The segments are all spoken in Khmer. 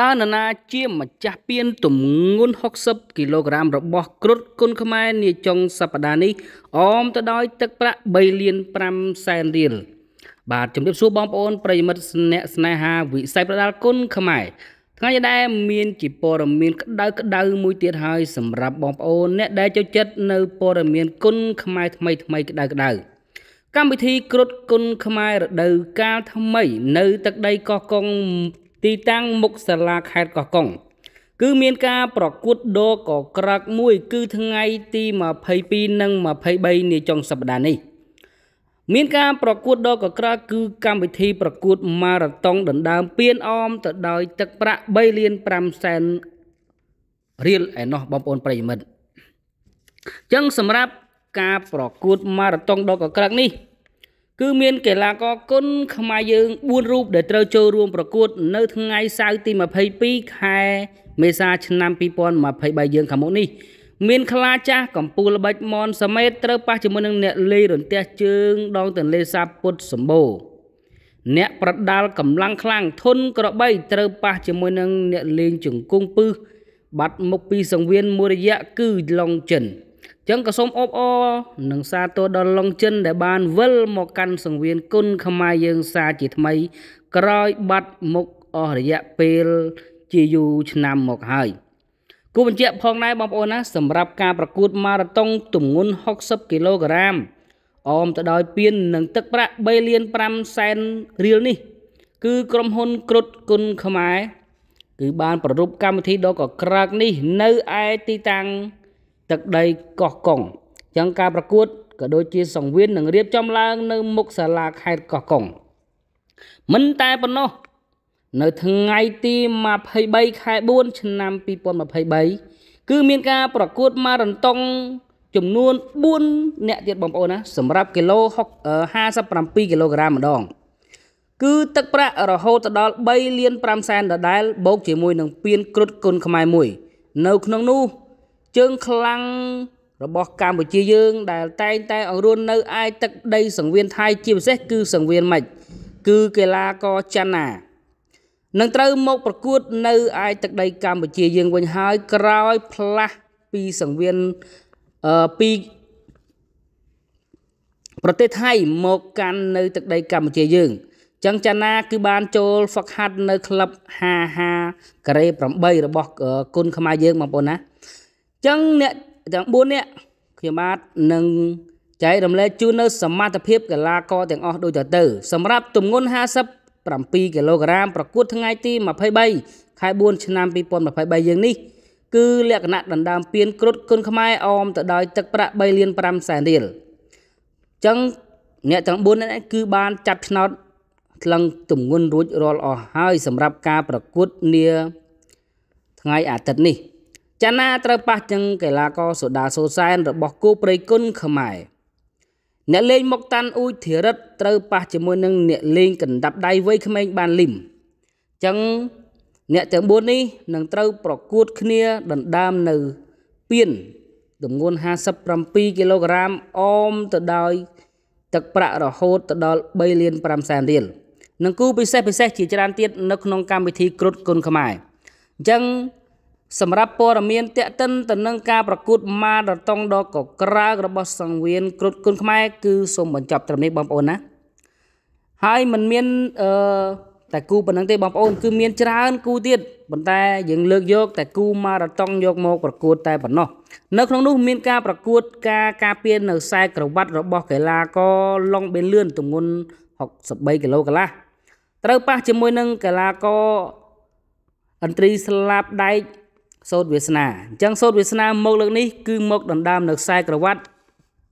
តើនរណាជាម្ចាស់ពានទម្ងន់60គីឡូក្រាមរបស់គ្រុឌគុណខ្មែរនាចុងសប្តាហ៍នេះអមទៅដោយទឹកប្រាក់3លាន5សែនរៀលបាទជំរាបសួរបងប្អូនប្រិយមិត្តអ្នកស្នេហាវិស័យប្រដាល់គុណខ្មែរថ្ងៃនេះដែរមានជាព័ត៌មានក្តៅក្តៅមួយទៀតហើយ សម្រាប់បងប្អូនអ្នកដែលចូលចិត្តនៅព័ត៌មានគុណខ្មែរថ្មីថ្មីក្តៅក្តៅកម្មវិធីគ្រុឌគុណខ្មែររដូវកាលថ្មីនៅទឹកដីកោះកុងទីតាំងមុខសាលាខេត្តកោះកុងគឺមានការប្រកួតដកក្រើកមួយគឺថ្ងៃទី22និង23នៃចុងសប្តាហ៍នេះមានការប្រកួតដកក្រើកគឺ កម្មវិធីប្រកួតម៉ារ៉ាតុងដណ្ដើម ពានអមទៅដោយទឹកប្រាក់3លាន5សែនរៀលឯណោះបងប្អូនប្រិយមិត្តអញ្ចឹងសម្រាប់ការប្រកួតម៉ារ៉ាតុងដកក្រើកនេះគឺមានកីឡាករគុណខ្មែរយើង4រូបដែលត្រូវចូលរួមប្រកួត នៅថ្ងៃសៅរ៍ទី22ខែមេសាឆ្នាំ2023យើងខាងមុខនេះ មានខ្លាចាស់កំពូលល្បិចមនសមេតត្រូវប៉ះជាមួយនឹងអ្នកលេងរន្ទះជើងដងទន្លេសាបពុតសម្បូរអ្នកប្រដាល់កម្លាំងខ្លាំងធុនក្របីត្រូវប៉ះជាមួយនឹងអ្នកលេង ជង្គង់ពឹសបាត់មុខពីសង្វៀនមួយរយៈគឺឡុងចិនចឹងក៏សូមអបអរនិងសាទរដល់លងចិន ដែលបានវិលមកកាន់សង្វៀនគុណខ្មែរយើងសាជាថ្មីក្រោយបាត់មុខអស់រយៈពេលជាយូរឆ្នាំមកហើយគូបញ្ជាក់ផងដែរបងប្អូនណាសម្រាប់ការប្រកួតម៉ារ៉ាតុងទម្ងន់60គីឡូក្រាមអមទៅដោយពាននិងទឹកប្រាក់3លាន5សែនរៀលនេះ គឺក្រុមហ៊ុនគ្រុតគុណខ្មែរ គឺបានប្ររពកម្មវិធីដ៏កក្រើកនេះនៅឯទីតាំងទឹកដីកោះកុងអញ្ចឹងការប្រកួតក៏ដូចជា សង្វៀននឹងរៀបចំឡើង នៅមុខសាលាខេត្តកោះកុងមិនតែប៉ុណ្ណោះ នៅថ្ងៃទី23ខែ4ឆ្នាំ2023គឺមានការប្រកួតម៉ារ៉ុនតុងចំនួន4អ្នកទៀតបងប្អូនណាសម្រាប់គីឡូ57គីឡូក្រាមម្ដង គឺទឹកប្រាក់រហូតដល់3លាន5សែនដដែលបូក ជាមួយនឹងពានគ្រុតគុណខ្មែរមួយនៅក្នុងនោះជើងខ្លាំងរបស់ កម្ពុជាយើងដែលតែងតែឲ្យរស់នៅឯទឹកដីសង្វៀនថៃជាពិសេស គឺសង្វៀនម៉េចគឺកីឡាករចាណា នឹងត្រូវមក ប្រកួត នៅឯទឹកដីកម្ពុជាយើងវិញហើយក្រោយផ្លាស់ពីសង្វៀនអឺពីប្រទេសថៃមកកាន់នៅ ទឹកដីកម្ពុជាយើងចឹងចាណា គឺបាន ចូលហ្វឹកហាត់នៅក្លឹប55ការ៉េ8របស់គុណខ្មែរយើងបងប្អូនណាចឹងអ្នកទាំង4នាក់ខ្ញុំបាទនឹងចែករំលែកជូននៅសមត្ថភាពកីឡាករទាំងអស់ដូចតទៅ សម្រាប់ទម្ងន់57គីឡូក្រាម ប្រកួត ថ្ងៃទី23ខែ4ឆ្នាំ2023យើងនេះ គឺលក្ខណៈដណ្ដើមពានគ្រុឌគុនខ្មែរអមទៅដោយទឹកប្រាក់3លាន5សែនរៀលអញ្ចឹងអ្នកទាំង4នាក់គឺបានចាប់ឆ្នោតថ្លឹងទម្ងន់រួចរាល់អស់ហើយ សម្រាប់ការប្រកួតនាថ្ងៃអាទិត្យនេះចាណាត្រូវប៉ះចឹងកីឡាករសូដាសូសែនរបស់គូប្រៃគុណខ្មែរអ្នកលេងមុកតាន់អ៊ូចធីរិតត្រូវប៉ះជាមួយនឹងអ្នកលេងកណ្ដាប់ដៃវ័យក្មេងបានលឹមចឹងអ្នកទាំង4នេះនឹងត្រូវប្រកួតគ្នាដណ្ដើមនៅពានទម្ងន់57គីឡូក្រាមអមទៅដោយទឹកប្រាក់រហូតទៅដល់3លាន5សែនរៀលនិងគូពិសេសពិសេសជាច្រើនទៀតនៅក្នុងកម្មវិធីគ្រុតគុណខ្មែរអញ្ចឹងសម្រាប់ព័ត៌មានតេតិនទៅនឹងការប្រកួតម៉ារ៉ាតុងដ៏កក្រើករបស់សង្វៀនគ្រុតគុណខ្មែរគឺសូមបញ្ចប់ត្រឹមនេះបងប្អូនណាហើយมันមានអឺតែគូប៉ុណ្ណឹងទេបងប្អូនគឺមានច្រើនគូទៀតប៉ុន្តែយើងលើកយកតែគូម៉ារ៉ាតុងយកមកប្រកួតតែប៉ុណ្ណោះ នៅក្នុងនោះ មានការប្រកួត ការការពារនៅខ្សែក្រវ៉ាត់របស់កីឡាករឡុងបេនលឿនទម្ងន់63គីឡូកន្លះត្រូវប៉ះជាមួយនឹងកីឡាករឥន្ទ្រីស្លាប់ដែកសូត្រវាសនាអញ្ចឹងសូត្រវាសនាមកលើកនេះគឺមកដណ្ដើមនៅខ្សែក្រវ៉ាត់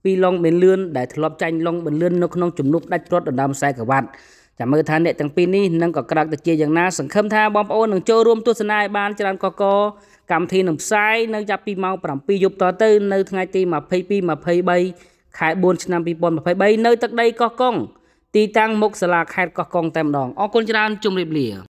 ពីឡុងបេនលឿនដែលធ្លាប់ចាញ់ឡុងបេនលឿននៅក្នុងជំនួបដាច់ព្រាត់ដណ្ដើមខ្សែក្រវ៉ាត់ចាំមើលថាអ្នកទាំងពីរនេះនឹងក៏ក្រោកទៅជាយ៉ាងណាសង្ឃឹមថាបងប្អូននឹងចូលរួមទស្សនាឲ្យបានច្រើនកកកម្មវិធីនឹងផ្សាយនៅចាប់ពីម៉ោង7យប់តទៅ នៅថ្ងៃទី22 23ខែ4ឆ្នាំ2023នៅទឹកដីកោះកុងទីតាំងមុខសាលាខេត្តកោះកុងតែម្ដងអរគុណច្រើនជម្រាបលា